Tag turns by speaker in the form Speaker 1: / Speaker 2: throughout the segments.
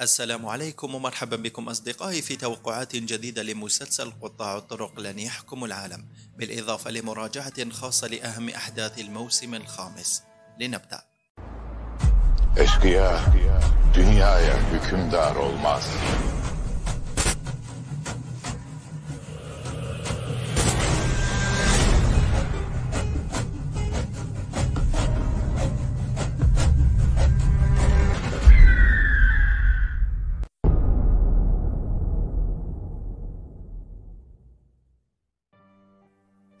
Speaker 1: السلام عليكم ومرحبا بكم أصدقائي في توقعات جديدة لمسلسل قطاع الطرق لن يحكم العالم بالإضافة لمراجعة خاصة لأهم أحداث الموسم الخامس لنبدأ hükümdar olmaz.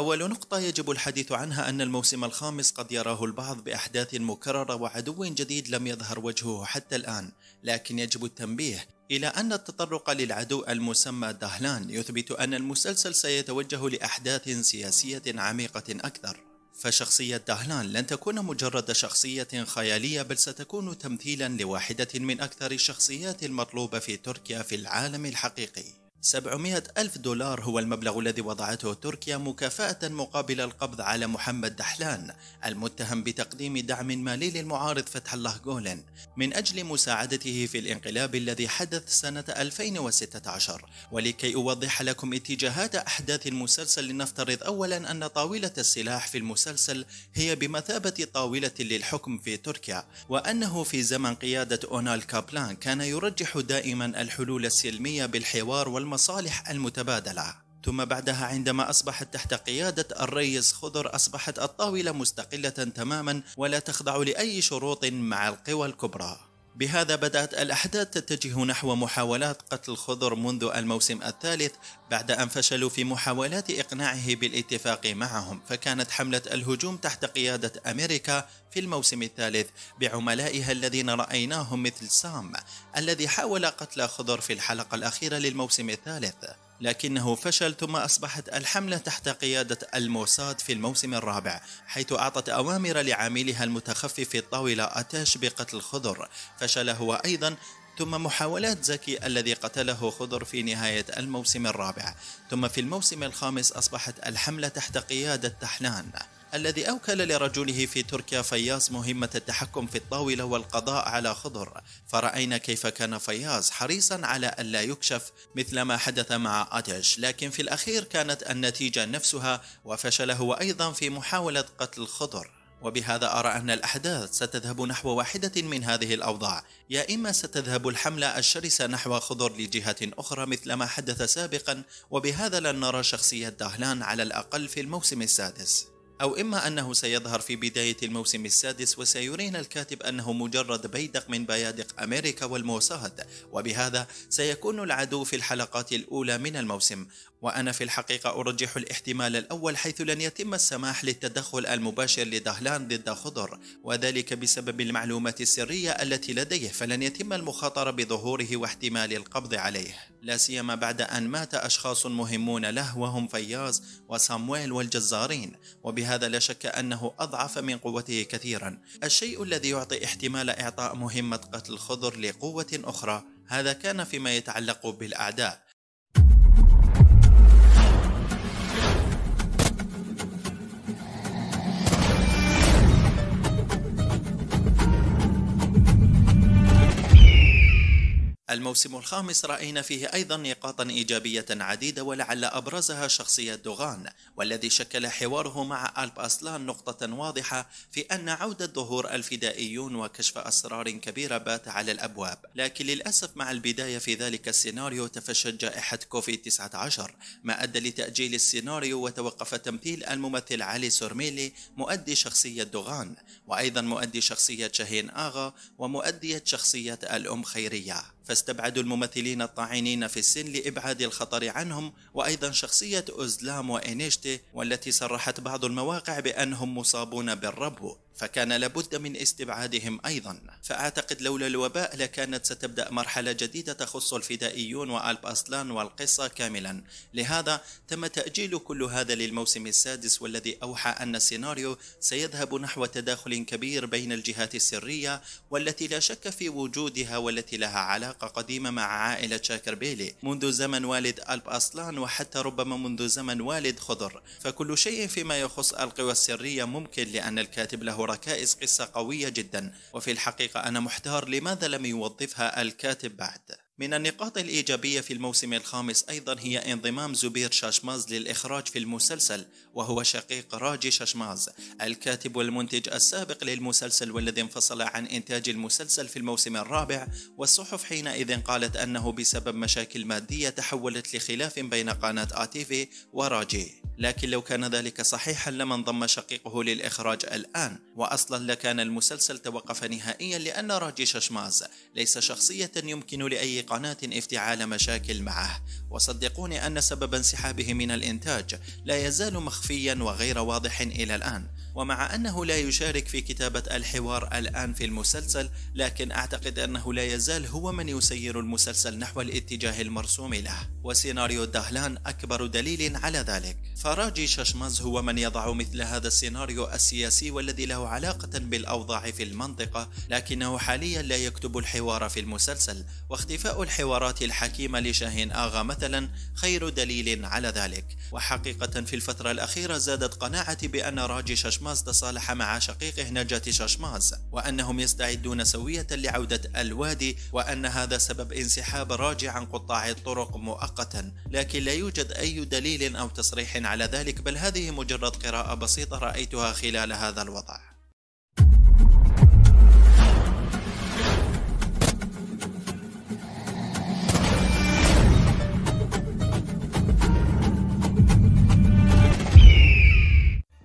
Speaker 1: أول نقطة يجب الحديث عنها أن الموسم الخامس قد يراه البعض بأحداث مكررة وعدو جديد لم يظهر وجهه حتى الآن، لكن يجب التنبيه إلى أن التطرق للعدو المسمى دهلان يثبت أن المسلسل سيتوجه لأحداث سياسية عميقة أكثر. فشخصية دهلان لن تكون مجرد شخصية خيالية بل ستكون تمثيلا لواحدة من أكثر الشخصيات المطلوبة في تركيا في العالم الحقيقي. 700 ألف دولار هو المبلغ الذي وضعته تركيا مكافأة مقابل القبض على محمد دحلان المتهم بتقديم دعم مالي للمعارض فتح الله جولن من أجل مساعدته في الانقلاب الذي حدث سنة 2016 ولكي أوضح لكم اتجاهات أحداث المسلسل لنفترض أولا أن طاولة السلاح في المسلسل هي بمثابة طاولة للحكم في تركيا وأنه في زمن قيادة أونال كابلان كان يرجح دائما الحلول السلمية بالحوار والمسلسل والمصالح المتبادلة ثم بعدها عندما أصبحت تحت قيادة الريس خضر أصبحت الطاولة مستقلة تماما ولا تخضع لأي شروط مع القوى الكبرى بهذا بدأت الأحداث تتجه نحو محاولات قتل خضر منذ الموسم الثالث بعد أن فشلوا في محاولات إقناعه بالاتفاق معهم فكانت حملة الهجوم تحت قيادة أمريكا في الموسم الثالث بعملائها الذين رأيناهم مثل سام الذي حاول قتل خضر في الحلقة الأخيرة للموسم الثالث لكنه فشل ثم أصبحت الحملة تحت قيادة الموساد في الموسم الرابع حيث أعطت أوامر لعاملها المتخفي في الطاولة أتاش بقتل خضر فشل هو أيضا ثم محاولات زكي الذي قتله خضر في نهاية الموسم الرابع ثم في الموسم الخامس أصبحت الحملة تحت قيادة تحلان الذي أوكل لرجله في تركيا فياز مهمة التحكم في الطاولة والقضاء على خضر فرأينا كيف كان فياز حريصا على ألا يكشف مثل ما حدث مع أديش لكن في الأخير كانت النتيجة نفسها وفشل هو أيضا في محاولة قتل خضر وبهذا أرى أن الأحداث ستذهب نحو واحدة من هذه الأوضاع يا إما ستذهب الحملة الشرسة نحو خضر لجهة أخرى مثل ما حدث سابقا وبهذا لن نرى شخصية دهلان على الأقل في الموسم السادس أو إما أنه سيظهر في بداية الموسم السادس وسيرينا الكاتب أنه مجرد بيدق من بيادق أمريكا والموساد وبهذا سيكون العدو في الحلقات الأولى من الموسم وأنا في الحقيقة أرجح الاحتمال الأول حيث لن يتم السماح للتدخل المباشر لدهلان ضد خضر وذلك بسبب المعلومات السرية التي لديه فلن يتم المخاطرة بظهوره واحتمال القبض عليه لا سيما بعد أن مات أشخاص مهمون له وهم فياز وسامويل والجزارين وبهذا لا شك أنه أضعف من قوته كثيرا الشيء الذي يعطي احتمال إعطاء مهمة قتل خضر لقوة أخرى هذا كان فيما يتعلق بالأعداء الموسم الخامس رأينا فيه أيضا نقاطا إيجابية عديدة ولعل أبرزها شخصية دوغان والذي شكل حواره مع ألب أسلان نقطة واضحة في أن عودة ظهور الفدائيون وكشف أسرار كبيرة بات على الأبواب لكن للأسف مع البداية في ذلك السيناريو تفشت جائحة كوفيد 19 ما أدى لتأجيل السيناريو وتوقف تمثيل الممثل علي سورميلي مؤدي شخصية دوغان وأيضا مؤدي شخصية شاهين آغا ومؤدية شخصية الأم خيرية فاستبعدوا الممثلين الطاعنين في السن لإبعاد الخطر عنهم وأيضا شخصية أوزلام وإنيشتي والتي صرحت بعض المواقع بأنهم مصابون بالربو فكان لابد من استبعادهم أيضا فأعتقد لولا الوباء لكانت ستبدأ مرحلة جديدة تخص الفدائيون وألب أصلان والقصة كاملا لهذا تم تأجيل كل هذا للموسم السادس والذي أوحى أن السيناريو سيذهب نحو تداخل كبير بين الجهات السرية والتي لا شك في وجودها والتي لها علاقة قديمة مع عائلة شاكر بيلي منذ زمن والد ألب أصلان وحتى ربما منذ زمن والد خضر فكل شيء فيما يخص القوى السرية ممكن لأن الكاتب له ركائز قصة قوية جدا وفي الحقيقة أنا محتار لماذا لم يوظفها الكاتب بعد من النقاط الإيجابية في الموسم الخامس أيضا هي انضمام زبير شاشماز للإخراج في المسلسل وهو شقيق راجي شاشماز الكاتب والمنتج السابق للمسلسل والذي انفصل عن إنتاج المسلسل في الموسم الرابع والصحف حينئذ قالت أنه بسبب مشاكل مادية تحولت لخلاف بين قناة آتيفي وراجي لكن لو كان ذلك صحيحا لما انضم شقيقه للإخراج الآن وأصلا لكان المسلسل توقف نهائيا لأن راجي ششماز ليس شخصية يمكن لأي قناة افتعال مشاكل معه وصدقوني أن سبب انسحابه من الإنتاج لا يزال مخفيا وغير واضح إلى الآن ومع أنه لا يشارك في كتابة الحوار الآن في المسلسل لكن أعتقد أنه لا يزال هو من يسير المسلسل نحو الاتجاه المرسوم له وسيناريو دهلان أكبر دليل على ذلك فراجي ششماز هو من يضع مثل هذا السيناريو السياسي والذي له علاقة بالأوضاع في المنطقة لكنه حاليا لا يكتب الحوار في المسلسل واختفاء الحوارات الحكيمة لشاهين آغا مثلا خير دليل على ذلك وحقيقة في الفترة الأخيرة زادت قناعتي بأن راجي ششماز شاشماز تصالح مع شقيقه نجاة شاشماز وأنهم يستعدون سوية لعودة الوادي وأن هذا سبب انسحاب راجع عن قطاع الطرق مؤقتا لكن لا يوجد أي دليل أو تصريح على ذلك بل هذه مجرد قراءة بسيطة رأيتها خلال هذا الوضع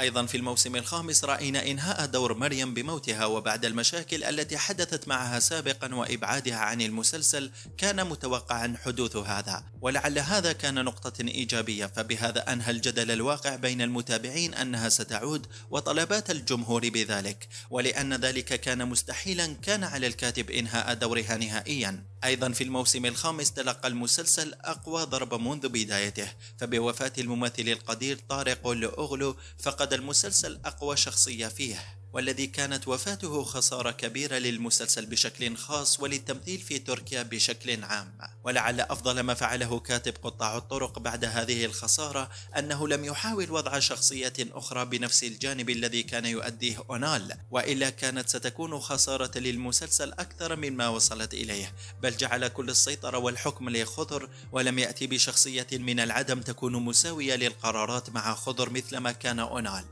Speaker 1: أيضا في الموسم الخامس رأينا إنهاء دور مريم بموتها وبعد المشاكل التي حدثت معها سابقا وإبعادها عن المسلسل كان متوقعا حدوث هذا ولعل هذا كان نقطة إيجابية فبهذا أنهى الجدل الواقع بين المتابعين أنها ستعود وطلبات الجمهور بذلك ولأن ذلك كان مستحيلا كان على الكاتب إنهاء دورها نهائيا أيضا في الموسم الخامس تلقى المسلسل أقوى ضربة منذ بدايته فبوفاة الممثل القدير طارق الأغلو فقد المسلسل أقوى شخصية فيه والذي كانت وفاته خسارة كبيرة للمسلسل بشكل خاص وللتمثيل في تركيا بشكل عام ولعل أفضل ما فعله كاتب قطاع الطرق بعد هذه الخسارة أنه لم يحاول وضع شخصية أخرى بنفس الجانب الذي كان يؤديه أونال وإلا كانت ستكون خسارة للمسلسل أكثر مما وصلت إليه بل جعل كل السيطرة والحكم لخضر ولم يأتي بشخصية من العدم تكون مساوية للقرارات مع خضر مثلما كان أونال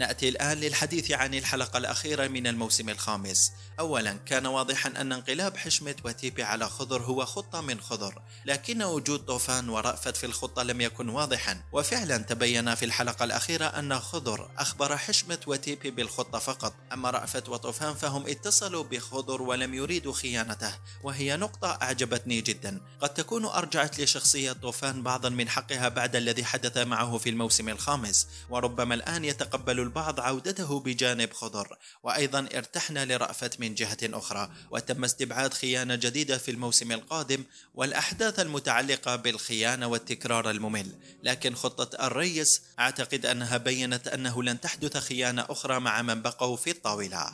Speaker 1: ناتي الان للحديث عن الحلقه الاخيره من الموسم الخامس. اولا كان واضحا ان انقلاب حشمه وتيبي على خضر هو خطه من خضر، لكن وجود طوفان ورأفت في الخطه لم يكن واضحا، وفعلا تبين في الحلقه الاخيره ان خضر اخبر حشمه وتيبي بالخطه فقط، اما رأفت وطوفان فهم اتصلوا بخضر ولم يريدوا خيانته، وهي نقطه اعجبتني جدا، قد تكون ارجعت لشخصيه طوفان بعضا من حقها بعد الذي حدث معه في الموسم الخامس، وربما الان يتقبل البعض عودته بجانب خضر وأيضا ارتحنا لرأفت من جهة أخرى وتم استبعاد خيانة جديدة في الموسم القادم والأحداث المتعلقة بالخيانة والتكرار الممل لكن خطة الريس أعتقد أنها بينت أنه لن تحدث خيانة أخرى مع من بقوا في الطاولة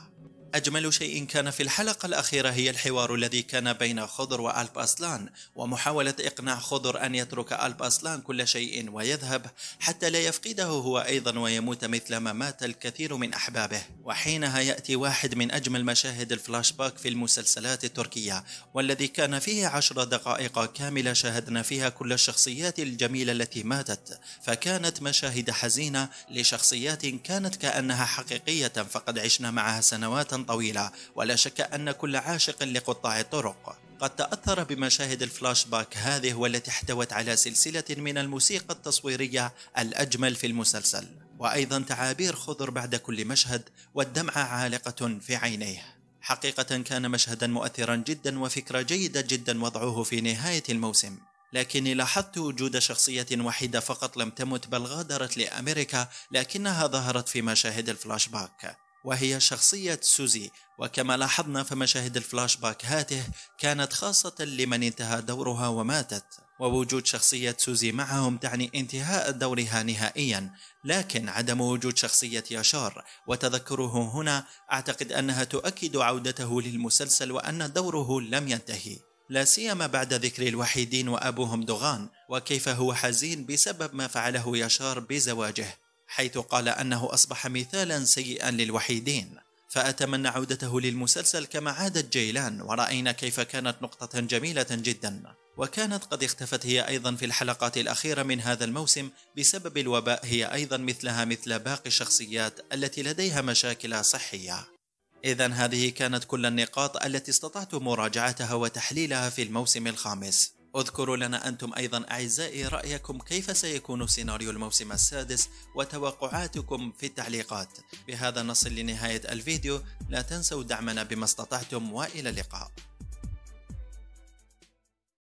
Speaker 1: أجمل شيء كان في الحلقة الأخيرة هي الحوار الذي كان بين خضر وألب أسلان ومحاولة إقناع خضر أن يترك ألب أسلان كل شيء ويذهب حتى لا يفقده هو أيضا ويموت مثل ما مات الكثير من أحبابه وحينها يأتي واحد من أجمل مشاهد الفلاش باك في المسلسلات التركية والذي كان فيه عشر دقائق كاملة شاهدنا فيها كل الشخصيات الجميلة التي ماتت فكانت مشاهد حزينة لشخصيات كانت كأنها حقيقية فقد عشنا معها سنوات طويلة ولا شك أن كل عاشق لقطاع الطرق قد تأثر بمشاهد الفلاش باك هذه والتي احتوت على سلسلة من الموسيقى التصويرية الأجمل في المسلسل وأيضا تعابير خضر بعد كل مشهد والدمعة عالقة في عينيه حقيقة كان مشهدا مؤثرا جدا وفكرة جيدة جدا وضعه في نهاية الموسم لكني لاحظت وجود شخصية وحيدة فقط لم تمت بل غادرت لأمريكا لكنها ظهرت في مشاهد الفلاش باك وهي شخصية سوزي وكما لاحظنا فمشاهد الفلاش باك هاته كانت خاصة لمن انتهى دورها وماتت ووجود شخصية سوزي معهم تعني انتهاء دورها نهائيا لكن عدم وجود شخصية ياشار وتذكره هنا أعتقد أنها تؤكد عودته للمسلسل وأن دوره لم ينتهي لا سيما بعد ذكر الوحيدين وأبوهم دوغان وكيف هو حزين بسبب ما فعله ياشار بزواجه حيث قال أنه أصبح مثالا سيئا للوحيدين فأتمنى عودته للمسلسل كما عادت جيلان ورأينا كيف كانت نقطة جميلة جدا وكانت قد اختفت هي أيضا في الحلقات الأخيرة من هذا الموسم بسبب الوباء هي أيضا مثلها مثل باقي الشخصيات التي لديها مشاكل صحية إذا هذه كانت كل النقاط التي استطعت مراجعتها وتحليلها في الموسم الخامس اذكروا لنا أنتم أيضا أعزائي رأيكم كيف سيكون سيناريو الموسم السادس وتوقعاتكم في التعليقات بهذا نصل لنهاية الفيديو لا تنسوا دعمنا بما استطعتم وإلى اللقاء